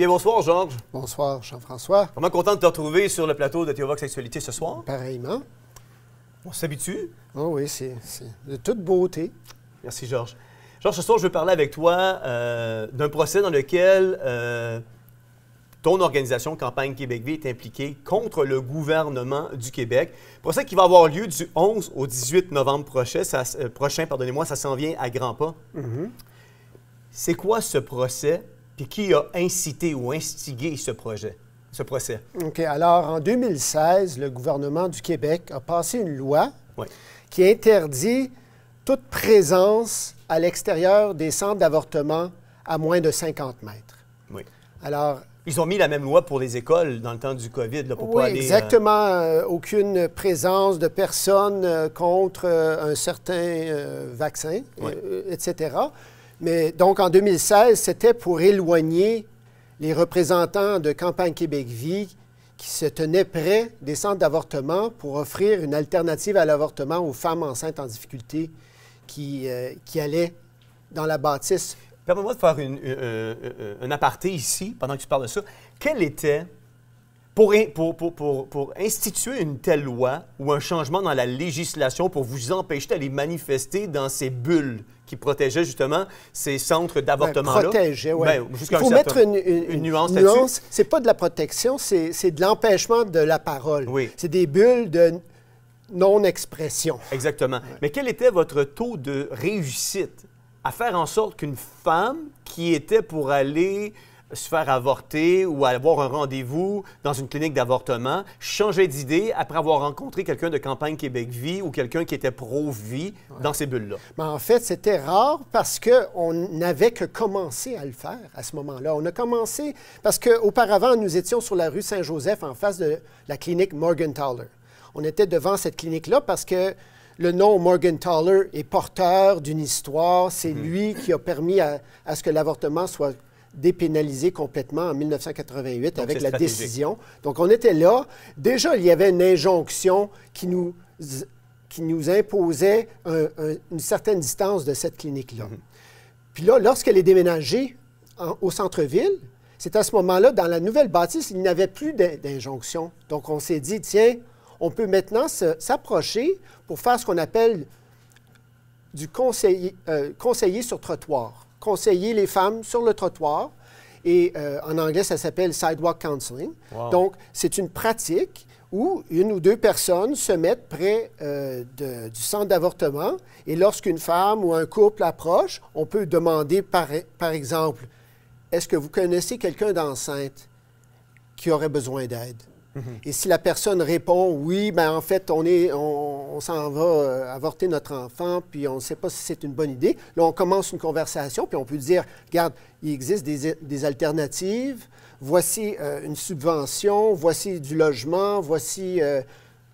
Eh bien, bonsoir, Georges. Bonsoir, Jean-François. Vraiment content de te retrouver sur le plateau de Théovox Sexualité ce soir. Pareillement. On s'habitue. Oh oui, c'est de toute beauté. Merci, Georges. Georges, ce soir, je veux parler avec toi euh, d'un procès dans lequel euh, ton organisation Campagne Québec V est impliquée contre le gouvernement du Québec. Procès qui va avoir lieu du 11 au 18 novembre prochain. Ça, euh, prochain pardonnez-moi, ça s'en vient à grands pas. Mm-hmm. C'est quoi ce procès et qui a incité ou instigé ce projet, ce procès? OK. Alors, en 2016, le gouvernement du Québec a passé une loi qui interdit toute présence à l'extérieur des centres d'avortement à moins de 50 mètres. Oui. Alors, ils ont mis la même loi pour les écoles dans le temps du COVID, pour pas aller, euh, Exactement. Euh, aucune présence de personnes euh, contre un certain vaccin, etc. Mais donc, en 2016, c'était pour éloigner les représentants de Campagne Québec Vie qui se tenaient près des centres d'avortement pour offrir une alternative à l'avortement aux femmes enceintes en difficulté qui, euh, allaient dans la bâtisse. Permets-moi de faire euh, euh, un aparté ici, pendant que tu parles de ça. Quel était pour, pour, pour, pour, instituer une telle loi ou un changement dans la législation pour vous empêcher d'aller manifester dans ces bulles qui protégeaient justement ces centres ben, d'avortement-là. protégeaient, oui. Ben, Il faut mettre une, une, une nuance C'est pas de la protection, c'est de l'empêchement de la parole. Oui. C'est des bulles de non-expression. Exactement. Mais quel était votre taux de réussite à faire en sorte qu'une femme qui était pour aller se faire avorter ou avoir un rendez-vous dans une clinique d'avortement, changer d'idée après avoir rencontré quelqu'un de campagne Québec-Vie ou quelqu'un qui était pro-vie dans ces bulles-là? en fait, c'était rare parce qu'on n'avait que commencé à le faire à ce moment-là. On a commencé parce qu'auparavant, nous étions sur la rue Saint-Joseph en face de la clinique Morgenthaler. On était devant cette clinique-là parce que le nom Taller est porteur d'une histoire. C'est mhm. lui qui a permis à, à ce que l'avortement soit dépénalisé complètement en 1988 avec la décision. Donc, on était là. Déjà, il y avait une injonction qui nous, qui nous imposait une certaine distance de cette clinique-là. Mhm. Puis là, lorsqu'elle est déménagée au centre-ville, c'est à ce moment-là, dans la nouvelle bâtisse, il n'y avait plus d'injonction. Donc, on s'est dit, tiens, on peut maintenant s'approcher pour faire ce qu'on appelle du conseiller, euh, conseiller sur trottoir conseiller les femmes sur le trottoir. Et euh, en anglais, ça s'appelle sidewalk counseling. Donc, c'est une pratique où une ou deux personnes se mettent près euh, du centre d'avortement et lorsqu'une femme ou un couple approche, on peut demander par exemple, est-ce que vous connaissez quelqu'un d'enceinte qui aurait besoin d'aide? Mhm. Et si la personne répond oui, ben en fait, on s'en va euh, avorter notre enfant, puis on ne sait pas si c'est une bonne idée. Là, on commence une conversation, puis on peut dire, regarde, il existe des, alternatives. Voici euh, une subvention, voici du logement, voici euh,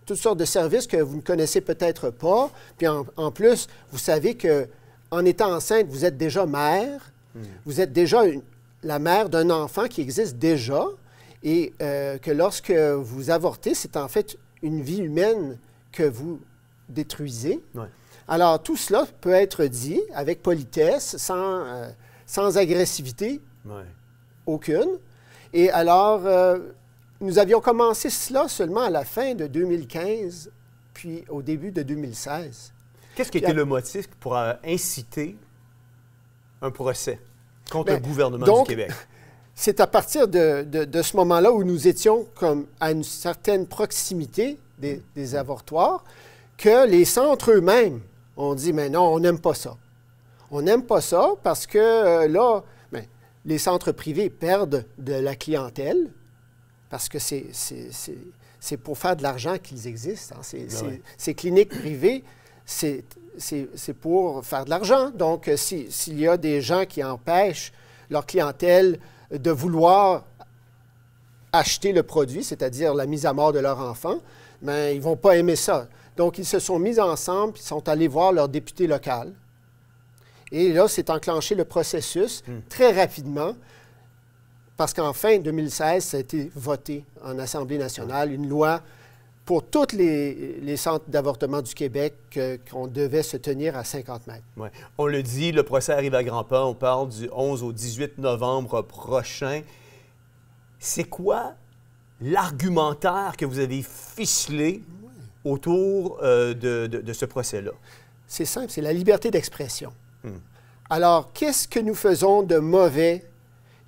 toutes sortes de services que vous ne connaissez peut-être pas. Puis en, plus, vous savez que en étant enceinte, vous êtes déjà mère, mhm. vous êtes déjà la mère d'un enfant qui existe déjà et euh, que lorsque vous avortez, c'est en fait une vie humaine que vous détruisez. Alors tout cela peut être dit avec politesse, sans, euh, sans agressivité aucune. Et alors, euh, nous avions commencé cela seulement à la fin de 2015, puis au début de 2016. Qu'est-ce qui était le motif pour inciter un procès contre ben, le gouvernement du Québec? c'est à partir de, ce moment-là où nous étions comme à une certaine proximité des, des avortoirs que les centres eux-mêmes ont dit, mais non, on n'aime pas ça. On n'aime pas ça parce que euh, là, ben, les centres privés perdent de la clientèle parce que c'est pour faire de l'argent qu'ils existent. Hein. Ben ces, cliniques privées, c'est pour faire de l'argent. Donc, euh, s'il y a des gens qui empêchent leur clientèle de vouloir acheter le produit, c'est-à-dire la mise à mort de leur enfant, mais ils ne vont pas aimer ça. Donc, ils se sont mis ensemble, ils sont allés voir leur député local. Et là, c'est enclenché le processus hmm. très rapidement, parce qu'en fin 2016, ça a été voté en Assemblée nationale, une loi pour tous les, centres d'avortement du Québec euh, qu'on devait se tenir à 50 mètres. On le dit, le procès arrive à grands pas. On parle du 11 au 18 novembre prochain. C'est quoi l'argumentaire que vous avez ficelé autour euh, de, ce procès-là? C'est simple, c'est la liberté d'expression. Hmm. Alors, qu'est-ce que nous faisons de mauvais?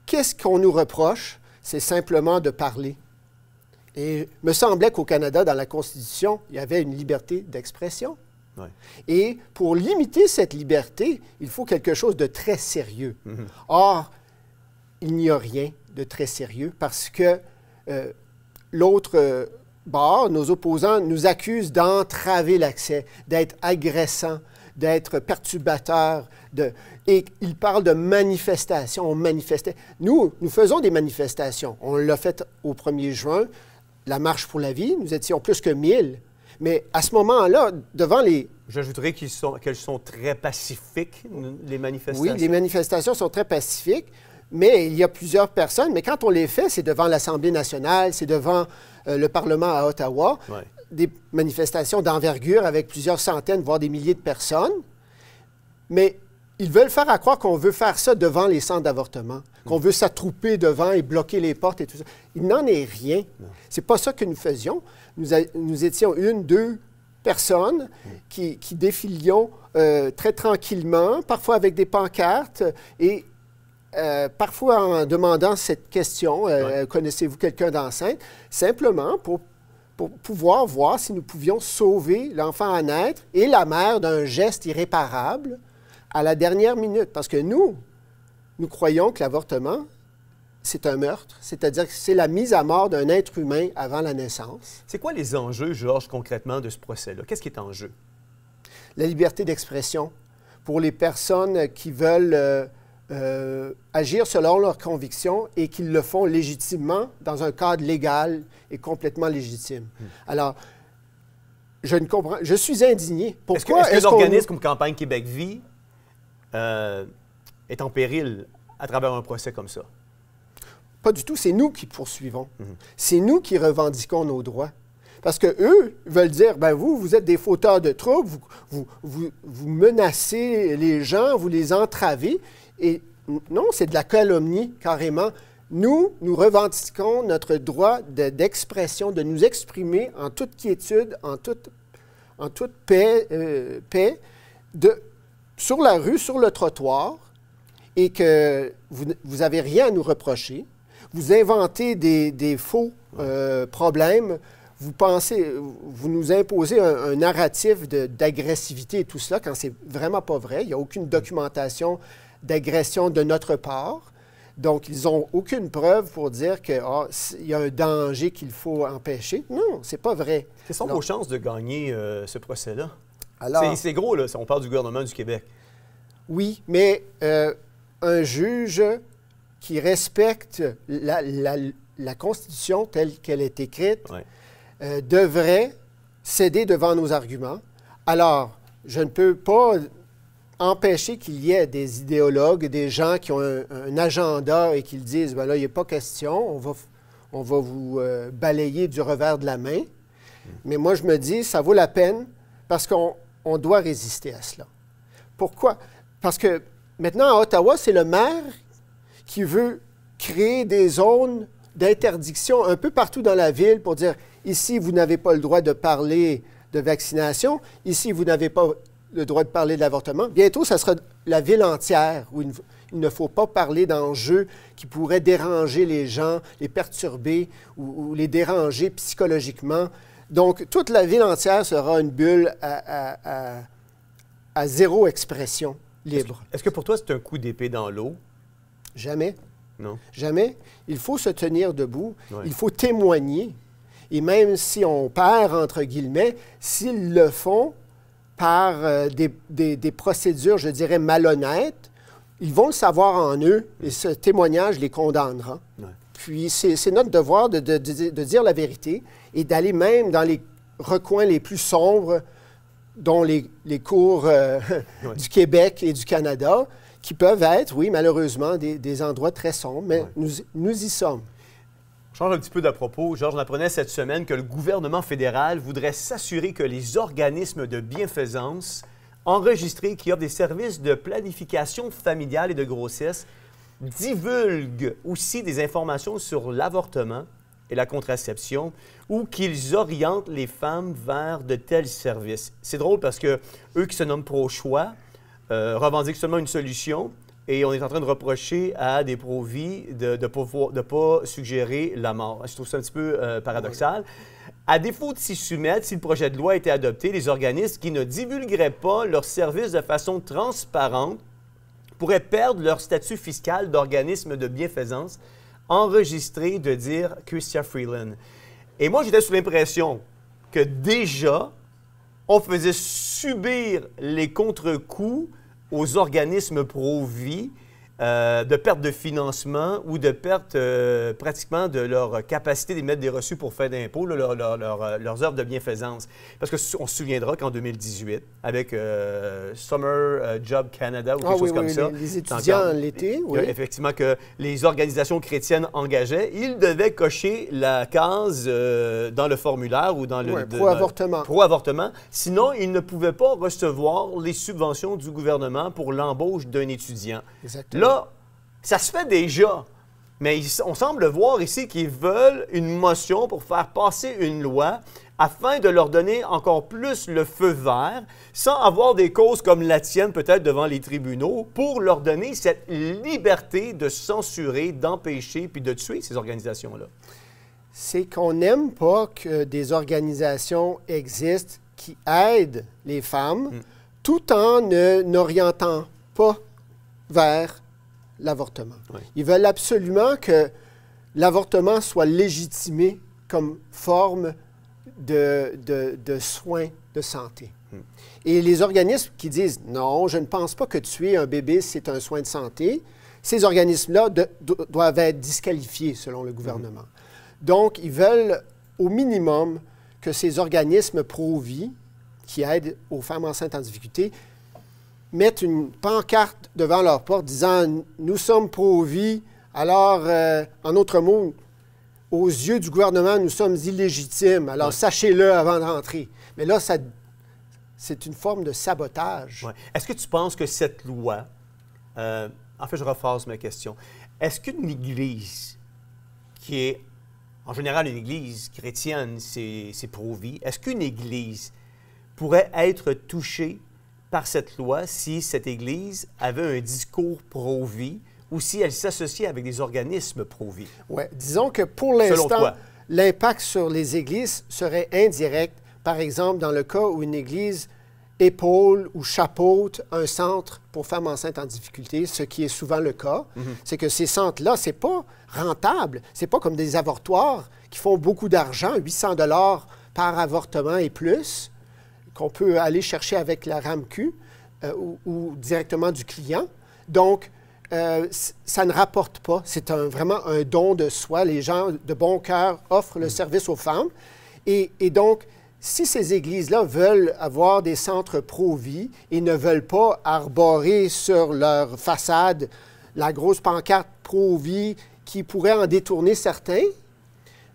Qu'est-ce qu'on nous reproche? C'est simplement de parler et il me semblait qu'au Canada, dans la Constitution, il y avait une liberté d'expression. Et pour limiter cette liberté, il faut quelque chose de très sérieux. Mhm. Or, il n'y a rien de très sérieux parce que euh, l'autre bord, nos opposants, nous accusent d'entraver l'accès, d'être agressants, d'être perturbateurs. De... Et ils parlent de manifestations. On manifestait. Nous, nous faisons des manifestations. On l'a fait au 1er juin la marche pour la vie, nous étions plus que 1000. Mais à ce moment-là, devant les... J'ajouterais qu'elles sont, très pacifiques, les manifestations. Oui, les manifestations sont très pacifiques, mais il y a plusieurs personnes. Mais quand on les fait, c'est devant l'Assemblée nationale, c'est devant euh, le Parlement à Ottawa, des manifestations d'envergure avec plusieurs centaines, voire des milliers de personnes. Mais ils veulent faire à croire qu'on veut faire ça devant les centres d'avortement qu'on veut s'attrouper devant et bloquer les portes et tout ça. Il n'en est rien. C'est pas ça que nous faisions. Nous, étions une, deux personnes qui, défilions euh, très tranquillement, parfois avec des pancartes et euh, parfois en demandant cette question, euh, connaissez-vous quelqu'un d'enceinte, simplement pour, pour, pouvoir voir si nous pouvions sauver l'enfant à naître et la mère d'un geste irréparable à la dernière minute. Parce que nous, nous croyons que l'avortement, c'est un meurtre, c'est-à-dire que c'est la mise à mort d'un être humain avant la naissance. C'est quoi les enjeux, Georges, concrètement, de ce procès-là? Qu'est-ce qui est en jeu? La liberté d'expression pour les personnes qui veulent euh, euh, agir selon leurs convictions et qui le font légitimement dans un cadre légal et complètement légitime. Hmm. Alors, je ne comprends. Je suis indigné. Pourquoi est-ce que, est l'organisme comme Campagne Québec Vie euh, est en péril à travers un procès comme ça? Pas du tout. C'est nous qui poursuivons. Mhm. C'est nous qui revendiquons nos droits. Parce que eux veulent dire, ben vous, vous êtes des fauteurs de troubles, vous, menacez les gens, vous les entravez. Et non, c'est de la calomnie, carrément. Nous, nous revendiquons notre droit d'expression, de, nous exprimer en toute quiétude, en toute, en toute paix, euh, paix de, sur la rue, sur le trottoir, et que vous n'avez rien à nous reprocher, vous inventez des, faux euh, problèmes, vous pensez, vous nous imposez un, narratif d'agressivité et tout cela quand c'est vraiment pas vrai. Il n'y a aucune documentation d'agression de notre part. Donc, ils n'ont aucune preuve pour dire qu'il ah, y a un danger qu'il faut empêcher. Non, c'est pas vrai. Quelles sont vos chances de gagner euh, ce procès-là? c'est gros, là, on parle du gouvernement du Québec. Oui, mais euh, un juge qui respecte la, la, Constitution telle qu'elle est écrite euh, devrait céder devant nos arguments. Alors, je ne peux pas empêcher qu'il y ait des idéologues, des gens qui ont un, agenda et qui disent, ben là, il a pas question, on va, on va vous euh, balayer du revers de la main. Mais moi, je me dis, ça vaut la peine parce qu'on on doit résister à cela. Pourquoi? Parce que Maintenant, à Ottawa, c'est le maire qui veut créer des zones d'interdiction un peu partout dans la ville pour dire ici, vous n'avez pas le droit de parler de vaccination, ici, vous n'avez pas le droit de parler de l'avortement. Bientôt, ça sera la ville entière où il ne faut pas parler d'enjeux qui pourraient déranger les gens, les perturber ou, les déranger psychologiquement. Donc, toute la ville entière sera une bulle à zéro expression. Est-ce que pour toi, c'est un coup d'épée dans l'eau? Jamais. Non. Jamais. Il faut se tenir debout. Il faut témoigner. Et même si on perd, entre guillemets, s'ils le font par euh, des, procédures, je dirais, malhonnêtes, ils vont le savoir en eux et mm. ce témoignage les condamnera. Puis c'est notre devoir de, de, dire la vérité et d'aller même dans les recoins les plus sombres dont les, cours euh, du Québec et du Canada, qui peuvent être, oui, malheureusement, des, endroits très sombres, mais nous, y sommes. Je change un petit peu de propos. Georges, apprenait cette semaine que le gouvernement fédéral voudrait s'assurer que les organismes de bienfaisance enregistrés qui offrent des services de planification familiale et de grossesse divulguent aussi des informations sur l'avortement et la contraception ou qu'ils orientent les femmes vers de tels services. C'est drôle parce que eux qui se nomment pro-choix euh, revendiquent seulement une solution et on est en train de reprocher à des pro-vie de ne pas suggérer la mort. Je trouve ça un petit peu euh, paradoxal. À défaut de s'y soumettre, si le projet de loi était adopté, les organismes qui ne divulgueraient pas leurs services de façon transparente pourraient perdre leur statut fiscal d'organisme de bienfaisance enregistré de dire Christian Freeland. Et moi, j'étais sous l'impression que déjà, on faisait subir les contre-coups aux organismes pro-vie euh, de perte de financement ou de perte euh, pratiquement de leur capacité d'émettre des reçus pour faire d'impôts, leur, euh, leurs œuvres de bienfaisance. Parce qu'on se souviendra qu'en 2018, avec Summer Job Canada ou ah quelque chose comme ça. Les, étudiants l'été, oui. Effectivement, que les organisations chrétiennes engageaient, ils devaient cocher la case dans le formulaire ou dans le. Oui, pro-avortement. Pro-avortement. Sinon, ils ne pouvaient pas recevoir les subventions du gouvernement pour l'embauche d'un étudiant. Exactement ça se fait déjà. Mais on semble voir ici qu'ils veulent une motion pour faire passer une loi afin de leur donner encore plus le feu vert, sans avoir des causes comme la tienne peut-être devant les tribunaux, pour leur donner cette liberté de censurer, d'empêcher, puis de tuer ces organisations-là. C'est qu'on n'aime pas que des organisations existent qui aident les femmes, hmm. tout en n'orientant pas vers l'avortement. Ils veulent absolument que l'avortement soit légitimé comme forme de, de, soins de santé. Hmm. Et les organismes qui disent non, je ne pense pas que tuer un bébé, c'est un soin de santé, ces organismes-là doivent être disqualifiés selon le gouvernement. Hmm. Donc, ils veulent au minimum que ces organismes pro-vie qui aident aux femmes enceintes en difficulté mettent une pancarte devant leur porte disant Nous sommes pro-vie, alors, euh, en autre mot, aux yeux du gouvernement, nous sommes illégitimes, alors sachez-le avant d'entrer. Mais là, ça, c'est une forme de sabotage. Est-ce que tu penses que cette loi. Euh, en fait, je refasse ma question. Est-ce qu'une Église qui est en général, une église chrétienne, c'est, c'est pro-vie. Est-ce qu'une église pourrait être touchée par cette loi si cette Église avait un discours pro-vie ou si elle s'associait avec des organismes pro-vie. disons que pour l'instant, l'impact sur les Églises serait indirect. Par exemple, dans le cas où une Église épaule ou chapeaute un centre pour femmes enceintes en difficulté, ce qui est souvent le cas, mhm. c'est que ces centres-là, c'est pas rentable, c'est pas comme des avortoirs qui font beaucoup d'argent, 800 dollars par avortement et plus qu'on peut aller chercher avec la RAMQ euh, ou, directement du client. Donc, euh, ça ne rapporte pas. C'est vraiment un don de soi. Les gens de bon cœur offrent le mm. service aux femmes. Et, donc, si ces églises-là veulent avoir des centres pro-vie et ne veulent pas arborer sur leur façade la grosse pancarte pro-vie qui pourrait en détourner certains,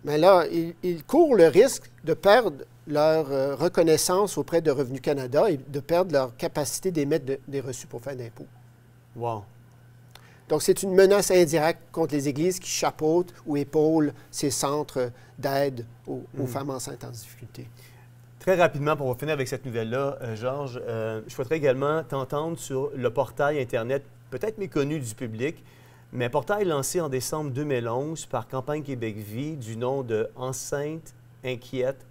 mais là, ils courent le risque de perdre leur euh, reconnaissance auprès de Revenu Canada et de perdre leur capacité d'émettre des reçus pour faire d'impôts. Wow. Donc, c'est une menace indirecte contre les Églises qui chapeautent ou épaulent ces centres d'aide aux, hmm. femmes enceintes en difficulté. Très rapidement, pour finir avec cette nouvelle-là, euh, Georges, euh, je voudrais également t'entendre sur le portail Internet, peut-être méconnu du public, mais un portail lancé en décembre 2011 par Campagne Québec Vie du nom de Enceinte, Inquiète,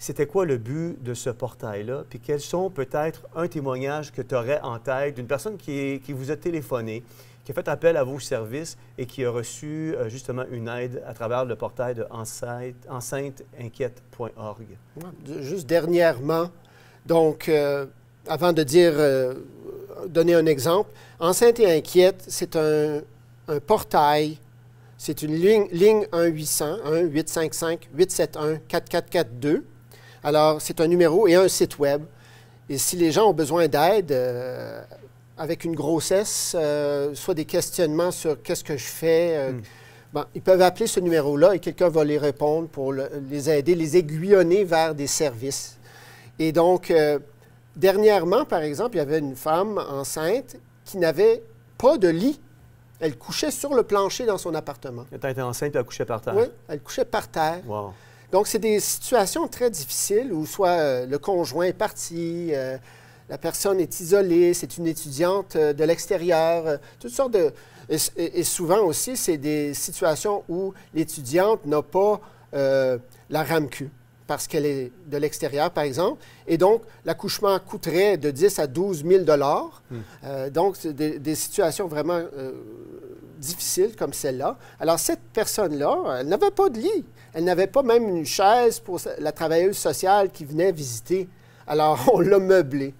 c'était quoi le but de ce portail-là? Puis quels sont peut-être un témoignage que tu aurais en tête d'une personne qui, vous a téléphoné, qui a fait appel à vos services et qui a reçu euh, justement une aide à travers le portail de enceinteinquiète.org. Juste dernièrement, donc, euh, avant de dire, euh, donner un exemple, Enceinte et Inquiète, c'est un, portail c'est une ligne, ligne 1-800, 1-855-871-4442. Alors, c'est un numéro et un site web. Et si les gens ont besoin d'aide euh, avec une grossesse, euh, soit des questionnements sur qu'est-ce que je fais, euh, hmm. ben, ils peuvent appeler ce numéro-là et quelqu'un va les répondre pour les aider, les aiguillonner vers des services. Et donc, dernièrement, par exemple, il y avait une femme enceinte qui n'avait pas de lit elle couchait sur le plancher dans son appartement. Elle était enceinte elle couchait par terre. Oui, elle couchait par terre. Donc, c'est des situations très difficiles où soit euh, le conjoint est parti, euh, la personne est isolée, c'est une étudiante euh, de l'extérieur, toutes sortes de... Et, souvent aussi, c'est des situations où l'étudiante n'a pas la RAMQ parce qu'elle est de l'extérieur, par exemple. Et donc, l'accouchement coûterait de 10 à 12 000 hmm. euh, donc, c'est des, situations vraiment euh, difficiles comme celle-là. Alors, cette personne-là, elle n'avait pas de lit. Elle n'avait pas même une chaise pour la travailleuse sociale qui venait visiter. Alors, on l'a meublée.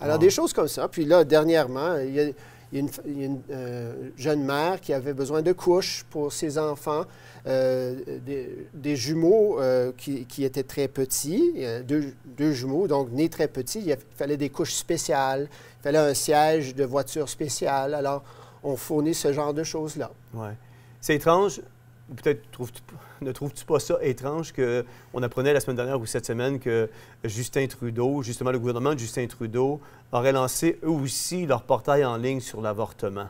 Alors, des ah. choses comme ça. Puis là, dernièrement, il y a, une, euh, jeune mère qui avait besoin de couches pour ses enfants. Euh, des, jumeaux euh, qui, qui, étaient très petits, euh, deux, deux, jumeaux, donc nés très petits. Il fallait des couches spéciales, il fallait un siège de voiture spécial. Alors, on fournit ce genre de choses-là. Oui. C'est étrange, peut-être ne trouves-tu pas ça étrange qu'on apprenait la semaine dernière ou cette semaine que Justin Trudeau, justement le gouvernement de Justin Trudeau, aurait lancé eux aussi leur portail en ligne sur l'avortement?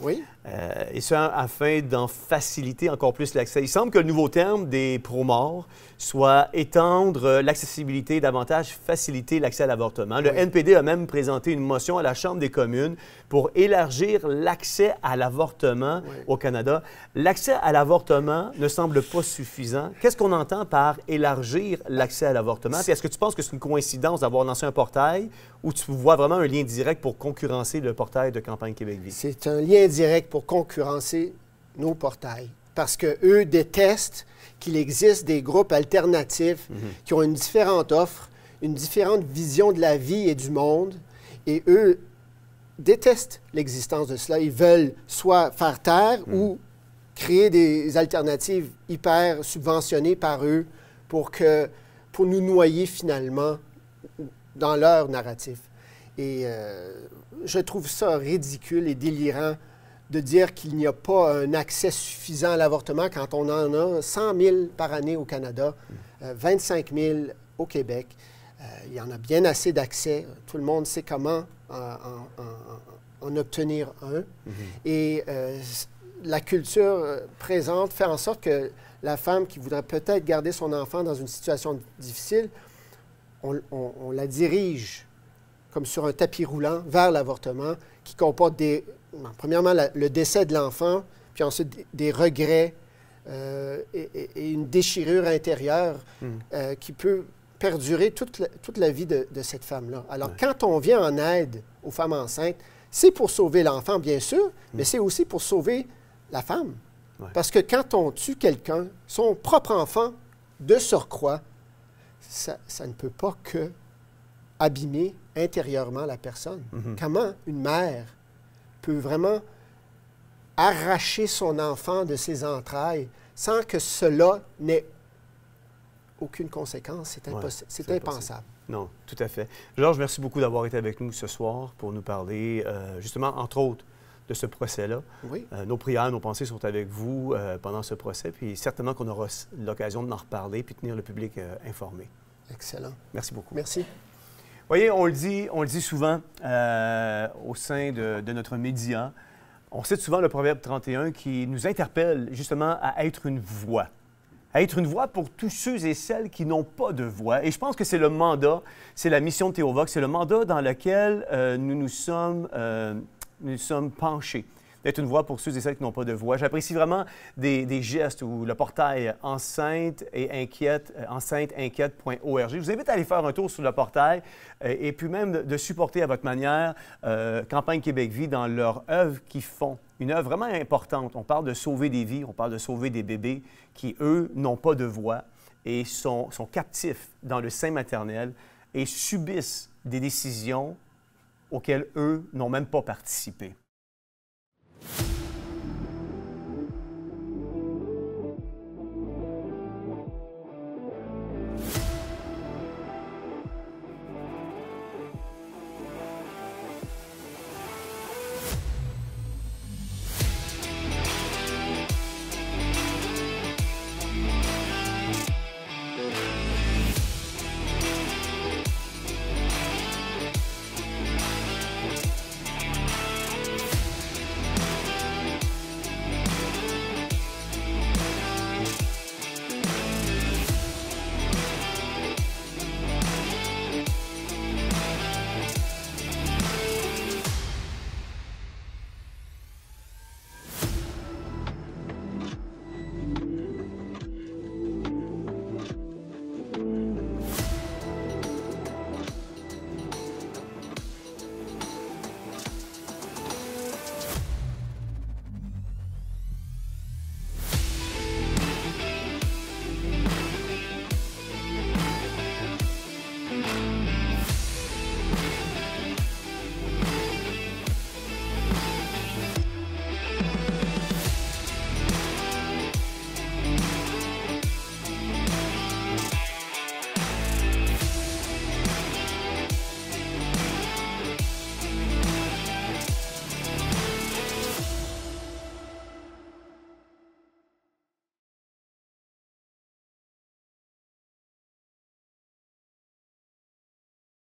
Oui. Euh, et ça afin d'en faciliter encore plus l'accès. Il semble que le nouveau terme des promorts soit étendre l'accessibilité davantage, faciliter l'accès à l'avortement. Le NPD a même présenté une motion à la Chambre des communes pour élargir l'accès à l'avortement au Canada. L'accès à l'avortement ne semble pas suffisant. Qu'est-ce qu'on entend par élargir l'accès à l'avortement? Est-ce que tu penses que c'est une coïncidence d'avoir lancé un portail ou tu vois vraiment un lien direct pour concurrencer le portail de Campagne Québec-Vie? C'est un lien direct pour pour concurrencer nos portails. Parce qu'eux détestent qu'il existe des groupes alternatifs mhm. qui ont une différente offre, une différente vision de la vie et du monde. Et eux détestent l'existence de cela. Ils veulent soit faire taire mhm. ou créer des alternatives hyper subventionnées par eux pour, que, pour nous noyer finalement dans leur narratif. Et euh, je trouve ça ridicule et délirant de dire qu'il n'y a pas un accès suffisant à l'avortement quand on en a 100 000 par année au Canada, 25 euh, 000 au Québec. Euh, il y en a bien assez d'accès. Tout le monde sait comment en, obtenir un. Mhm. Et euh, la culture présente fait en sorte que la femme qui voudrait peut-être garder son enfant dans une situation difficile, on la dirige comme sur un tapis roulant vers l'avortement qui comporte des premièrement, le décès de l'enfant, puis ensuite des regrets euh, et, une déchirure intérieure hmm. euh, qui peut perdurer toute la, vie de, cette femme-là. Alors, quand on vient en aide aux femmes enceintes, c'est pour sauver l'enfant, bien sûr, hmm. mais c'est aussi pour sauver la femme. Parce que quand on tue quelqu'un, son propre enfant, de surcroît, ça, ne peut pas que abîmer intérieurement la personne. Mm-hmm. Comment une mère peut vraiment arracher son enfant de ses entrailles sans que cela n'ait aucune conséquence. C'est impensable. Non, tout à fait. Georges, merci beaucoup d'avoir été avec nous ce soir pour nous parler, euh, justement, entre autres, de ce procès-là. Oui. Euh, nos prières, nos pensées sont avec vous euh, pendant ce procès, puis certainement qu'on aura l'occasion de reparler puis tenir le public informé. Excellent. Merci beaucoup. Merci voyez, on le dit, on le dit souvent euh, au sein de, notre média. On cite souvent le Proverbe 31 qui nous interpelle justement à être une voix. À être une voix pour tous ceux et celles qui n'ont pas de voix. Et je pense que c'est le mandat, c'est la mission de Théovox, c'est le mandat dans lequel euh, euh, nous nous sommes penchés d'être une voix pour ceux et celles qui n'ont pas de voix. J'apprécie vraiment des, gestes où le portail enceinte et inquiète, euh, enceinte Je vous invite à aller faire un tour sur le portail euh, et puis même de, supporter à votre manière euh, Campagne Québec Vie dans leur œuvre qui font une œuvre vraiment importante. On parle de sauver des vies, on parle de sauver des bébés qui, eux, n'ont pas de voix et sont, sont, captifs dans le sein maternel et subissent des décisions auxquelles eux n'ont même pas participé.